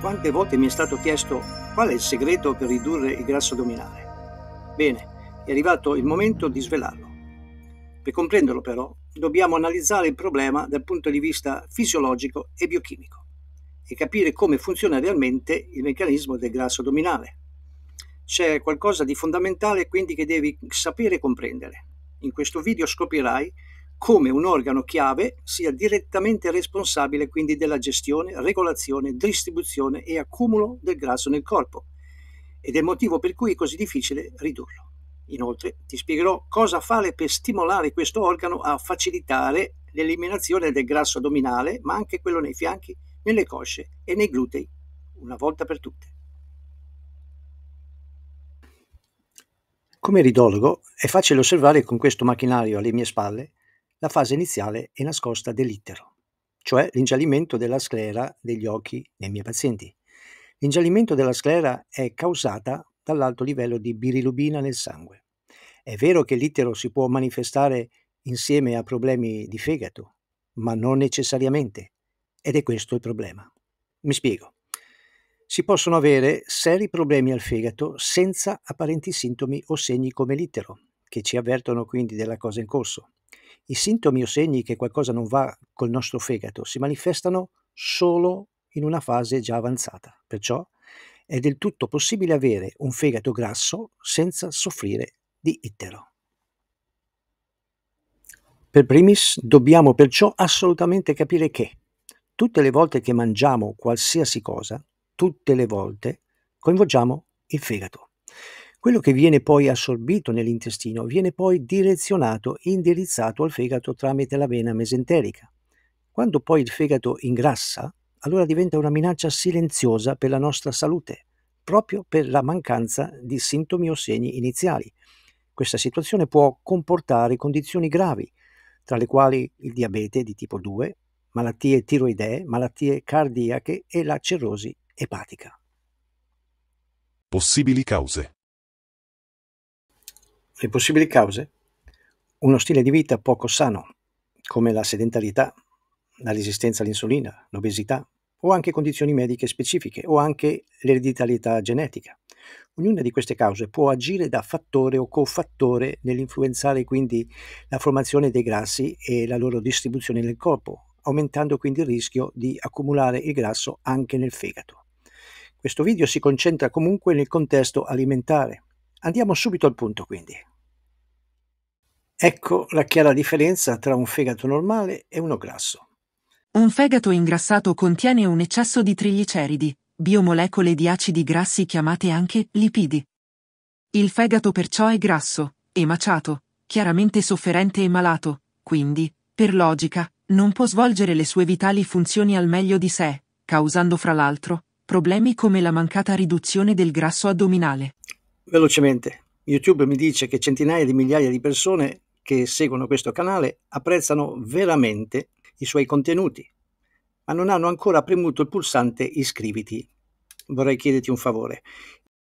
Quante volte mi è stato chiesto qual è il segreto per ridurre il grasso addominale? Bene, è arrivato il momento di svelarlo. Per comprenderlo però dobbiamo analizzare il problema dal punto di vista fisiologico e biochimico e capire come funziona realmente il meccanismo del grasso addominale. C'è qualcosa di fondamentale quindi che devi sapere e comprendere. In questo video scoprirai come un organo chiave sia direttamente responsabile quindi della gestione, regolazione, distribuzione e accumulo del grasso nel corpo ed è il motivo per cui è così difficile ridurlo. Inoltre ti spiegherò cosa fare per stimolare questo organo a facilitare l'eliminazione del grasso addominale, ma anche quello nei fianchi, nelle cosce e nei glutei, una volta per tutte. Come ridologo è facile osservare con questo macchinario alle mie spalle la fase iniziale e nascosta dell'itero, cioè l'ingiallimento della sclera degli occhi nei miei pazienti. L'ingiallimento della sclera è causata dall'alto livello di birilubina nel sangue. È vero che l'itero si può manifestare insieme a problemi di fegato, ma non necessariamente. Ed è questo il problema. Mi spiego. Si possono avere seri problemi al fegato senza apparenti sintomi o segni come l'itero, che ci avvertono quindi della cosa in corso i sintomi o segni che qualcosa non va col nostro fegato si manifestano solo in una fase già avanzata. Perciò è del tutto possibile avere un fegato grasso senza soffrire di ittero. Per primis dobbiamo perciò assolutamente capire che tutte le volte che mangiamo qualsiasi cosa, tutte le volte coinvolgiamo il fegato. Quello che viene poi assorbito nell'intestino viene poi direzionato, e indirizzato al fegato tramite la vena mesenterica. Quando poi il fegato ingrassa, allora diventa una minaccia silenziosa per la nostra salute, proprio per la mancanza di sintomi o segni iniziali. Questa situazione può comportare condizioni gravi, tra le quali il diabete di tipo 2, malattie tiroidee, malattie cardiache e la cirrosi epatica. Possibili cause. Le possibili cause? Uno stile di vita poco sano, come la sedentarietà, la resistenza all'insulina, l'obesità, o anche condizioni mediche specifiche, o anche l'ereditarietà genetica. Ognuna di queste cause può agire da fattore o cofattore nell'influenzare quindi la formazione dei grassi e la loro distribuzione nel corpo, aumentando quindi il rischio di accumulare il grasso anche nel fegato. Questo video si concentra comunque nel contesto alimentare, Andiamo subito al punto quindi. Ecco la chiara differenza tra un fegato normale e uno grasso. Un fegato ingrassato contiene un eccesso di trigliceridi, biomolecole di acidi grassi chiamate anche lipidi. Il fegato perciò è grasso, emaciato, chiaramente sofferente e malato, quindi, per logica, non può svolgere le sue vitali funzioni al meglio di sé, causando fra l'altro problemi come la mancata riduzione del grasso addominale. Velocemente, YouTube mi dice che centinaia di migliaia di persone che seguono questo canale apprezzano veramente i suoi contenuti, ma non hanno ancora premuto il pulsante iscriviti. Vorrei chiederti un favore.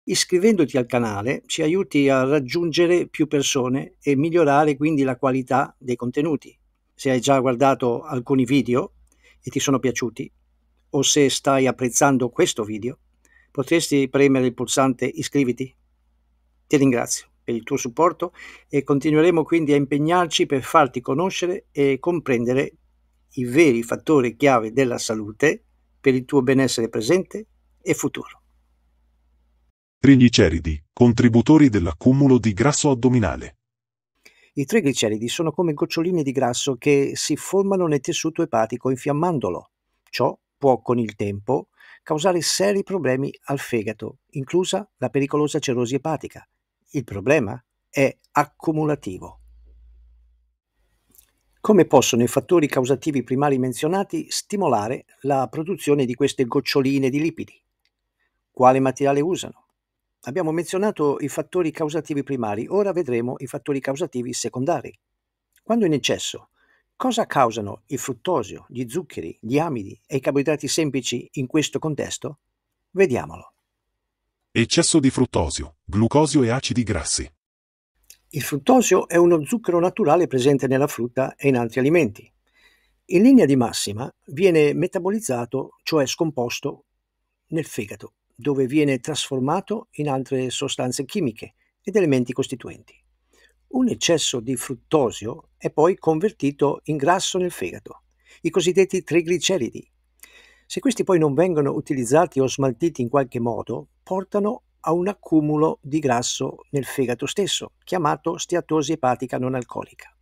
Iscrivendoti al canale ci aiuti a raggiungere più persone e migliorare quindi la qualità dei contenuti. Se hai già guardato alcuni video e ti sono piaciuti, o se stai apprezzando questo video, potresti premere il pulsante iscriviti. Ti ringrazio per il tuo supporto e continueremo quindi a impegnarci per farti conoscere e comprendere i veri fattori chiave della salute per il tuo benessere presente e futuro. Trigliceridi, contributori dell'accumulo di grasso addominale. I trigliceridi sono come goccioline di grasso che si formano nel tessuto epatico infiammandolo. Ciò può con il tempo causare seri problemi al fegato, inclusa la pericolosa cirrosi epatica, il problema è accumulativo. Come possono i fattori causativi primari menzionati stimolare la produzione di queste goccioline di lipidi? Quale materiale usano? Abbiamo menzionato i fattori causativi primari, ora vedremo i fattori causativi secondari. Quando in eccesso, cosa causano il fruttosio, gli zuccheri, gli amidi e i carboidrati semplici in questo contesto? Vediamolo. Eccesso di fruttosio, glucosio e acidi grassi. Il fruttosio è uno zucchero naturale presente nella frutta e in altri alimenti. In linea di massima viene metabolizzato, cioè scomposto, nel fegato, dove viene trasformato in altre sostanze chimiche ed elementi costituenti. Un eccesso di fruttosio è poi convertito in grasso nel fegato, i cosiddetti trigliceridi, se questi poi non vengono utilizzati o smaltiti in qualche modo, portano a un accumulo di grasso nel fegato stesso, chiamato steatosi epatica non alcolica.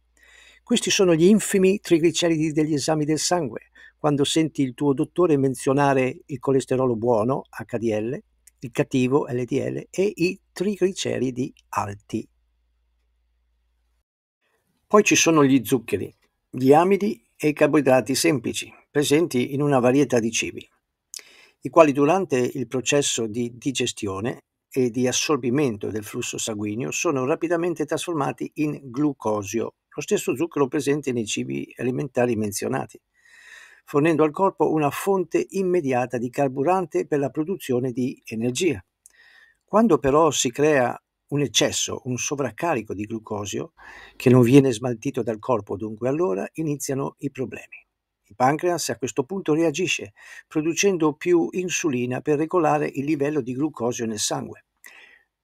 Questi sono gli infimi trigliceridi degli esami del sangue, quando senti il tuo dottore menzionare il colesterolo buono, HDL, il cattivo, LDL, e i trigliceridi alti. Poi ci sono gli zuccheri, gli amidi e i carboidrati semplici, presenti in una varietà di cibi, i quali durante il processo di digestione e di assorbimento del flusso sanguigno sono rapidamente trasformati in glucosio, lo stesso zucchero presente nei cibi alimentari menzionati, fornendo al corpo una fonte immediata di carburante per la produzione di energia. Quando però si crea un eccesso, un sovraccarico di glucosio che non viene smaltito dal corpo, dunque allora iniziano i problemi. Il pancreas a questo punto reagisce, producendo più insulina per regolare il livello di glucosio nel sangue.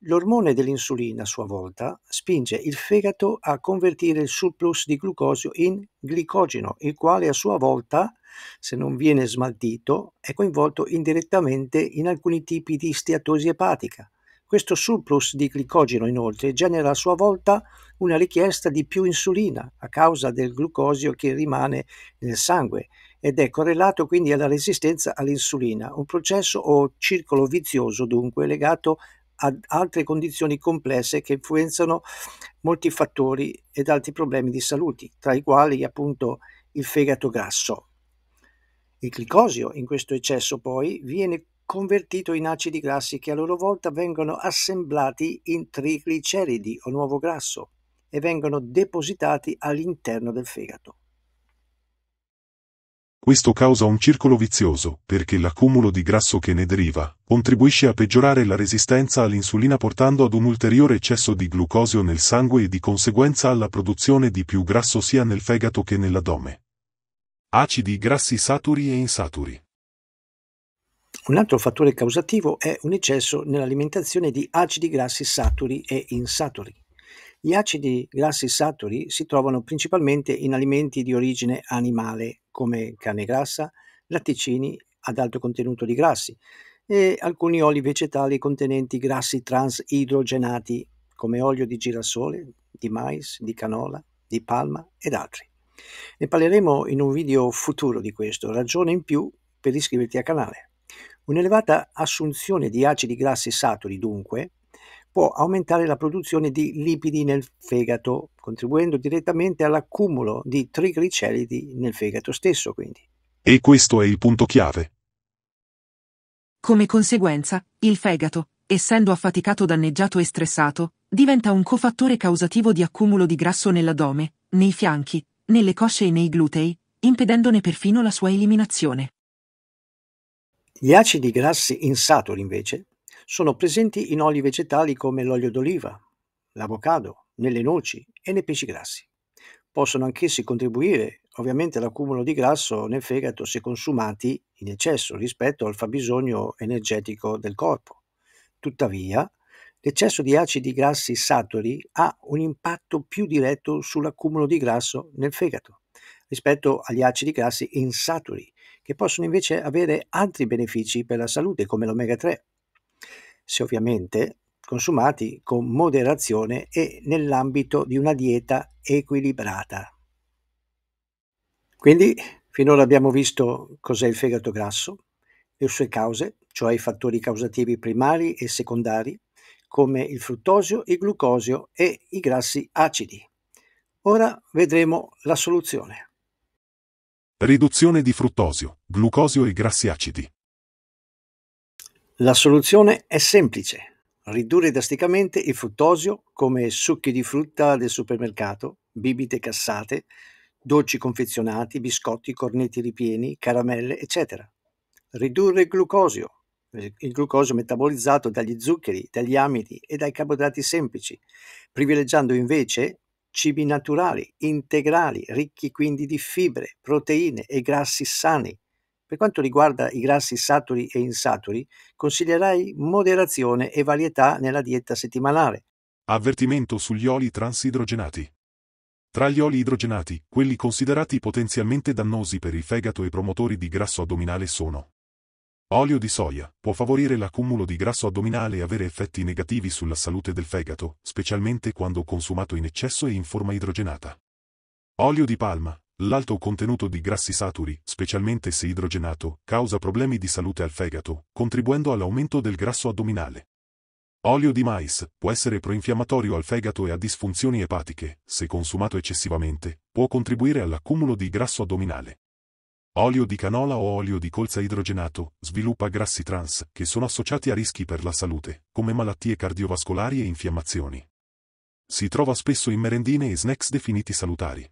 L'ormone dell'insulina, a sua volta, spinge il fegato a convertire il surplus di glucosio in glicogeno, il quale a sua volta, se non viene smaltito, è coinvolto indirettamente in alcuni tipi di steatosi epatica, questo surplus di glicogeno inoltre genera a sua volta una richiesta di più insulina a causa del glucosio che rimane nel sangue ed è correlato quindi alla resistenza all'insulina, un processo o circolo vizioso dunque legato ad altre condizioni complesse che influenzano molti fattori ed altri problemi di salute, tra i quali appunto il fegato grasso. Il glicosio in questo eccesso poi viene convertito in acidi grassi che a loro volta vengono assemblati in trigliceridi o nuovo grasso e vengono depositati all'interno del fegato. Questo causa un circolo vizioso, perché l'accumulo di grasso che ne deriva contribuisce a peggiorare la resistenza all'insulina portando ad un ulteriore eccesso di glucosio nel sangue e di conseguenza alla produzione di più grasso sia nel fegato che nell'addome. Acidi grassi saturi e insaturi. Un altro fattore causativo è un eccesso nell'alimentazione di acidi grassi saturi e insaturi. Gli acidi grassi saturi si trovano principalmente in alimenti di origine animale, come carne grassa, latticini ad alto contenuto di grassi e alcuni oli vegetali contenenti grassi transidrogenati, come olio di girasole, di mais, di canola, di palma ed altri. Ne parleremo in un video futuro di questo, ragione in più per iscriverti al canale. Un'elevata assunzione di acidi grassi saturi, dunque, può aumentare la produzione di lipidi nel fegato, contribuendo direttamente all'accumulo di trigliceridi nel fegato stesso, quindi. E questo è il punto chiave. Come conseguenza, il fegato, essendo affaticato, danneggiato e stressato, diventa un cofattore causativo di accumulo di grasso nell'addome, nei fianchi, nelle cosce e nei glutei, impedendone perfino la sua eliminazione. Gli acidi grassi insaturi, invece, sono presenti in oli vegetali come l'olio d'oliva, l'avocado, nelle noci e nei pesci grassi. Possono anch'essi contribuire, ovviamente, all'accumulo di grasso nel fegato se consumati in eccesso rispetto al fabbisogno energetico del corpo. Tuttavia, l'eccesso di acidi grassi saturi ha un impatto più diretto sull'accumulo di grasso nel fegato rispetto agli acidi grassi insaturi, che possono invece avere altri benefici per la salute come l'omega 3, se ovviamente consumati con moderazione e nell'ambito di una dieta equilibrata. Quindi finora abbiamo visto cos'è il fegato grasso, le sue cause, cioè i fattori causativi primari e secondari, come il fruttosio, il glucosio e i grassi acidi. Ora vedremo la soluzione. Riduzione di fruttosio, glucosio e grassi acidi. La soluzione è semplice. Ridurre drasticamente il fruttosio come succhi di frutta del supermercato, bibite cassate, dolci confezionati, biscotti, cornetti ripieni, caramelle, eccetera. Ridurre il glucosio, il glucosio metabolizzato dagli zuccheri, dagli amidi e dai carboidrati semplici, privilegiando invece cibi naturali, integrali, ricchi quindi di fibre, proteine e grassi sani. Per quanto riguarda i grassi saturi e insaturi, consiglierai moderazione e varietà nella dieta settimanale. Avvertimento sugli oli transidrogenati. Tra gli oli idrogenati, quelli considerati potenzialmente dannosi per il fegato e promotori di grasso addominale sono Olio di soia può favorire l'accumulo di grasso addominale e avere effetti negativi sulla salute del fegato, specialmente quando consumato in eccesso e in forma idrogenata. Olio di palma. L'alto contenuto di grassi saturi, specialmente se idrogenato, causa problemi di salute al fegato, contribuendo all'aumento del grasso addominale. Olio di mais può essere proinfiammatorio al fegato e a disfunzioni epatiche, se consumato eccessivamente, può contribuire all'accumulo di grasso addominale. Olio di canola o olio di colza idrogenato sviluppa grassi trans che sono associati a rischi per la salute, come malattie cardiovascolari e infiammazioni. Si trova spesso in merendine e snacks definiti salutari.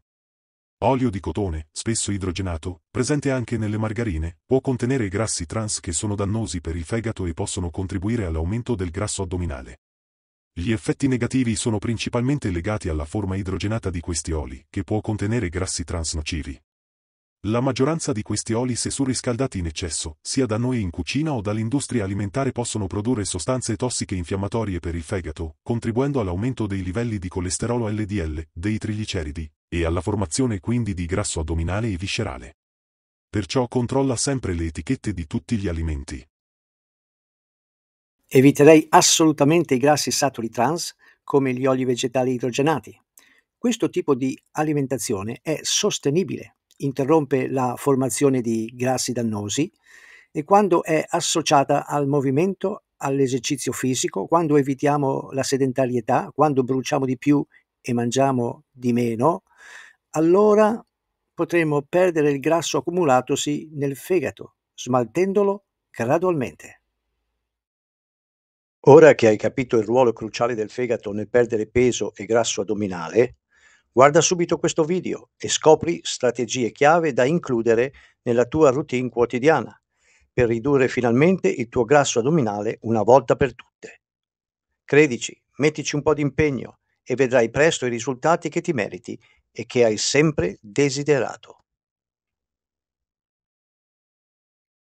Olio di cotone, spesso idrogenato, presente anche nelle margarine, può contenere grassi trans che sono dannosi per il fegato e possono contribuire all'aumento del grasso addominale. Gli effetti negativi sono principalmente legati alla forma idrogenata di questi oli, che può contenere grassi trans nocivi, la maggioranza di questi oli se surriscaldati in eccesso, sia da noi in cucina o dall'industria alimentare possono produrre sostanze tossiche infiammatorie per il fegato, contribuendo all'aumento dei livelli di colesterolo LDL, dei trigliceridi, e alla formazione quindi di grasso addominale e viscerale. Perciò controlla sempre le etichette di tutti gli alimenti. Eviterei assolutamente i grassi saturi trans, come gli oli vegetali idrogenati. Questo tipo di alimentazione è sostenibile interrompe la formazione di grassi dannosi e quando è associata al movimento, all'esercizio fisico, quando evitiamo la sedentarietà, quando bruciamo di più e mangiamo di meno, allora potremo perdere il grasso accumulatosi nel fegato, smaltendolo gradualmente. Ora che hai capito il ruolo cruciale del fegato nel perdere peso e grasso addominale, Guarda subito questo video e scopri strategie chiave da includere nella tua routine quotidiana per ridurre finalmente il tuo grasso addominale una volta per tutte. Credici, mettici un po' di impegno e vedrai presto i risultati che ti meriti e che hai sempre desiderato.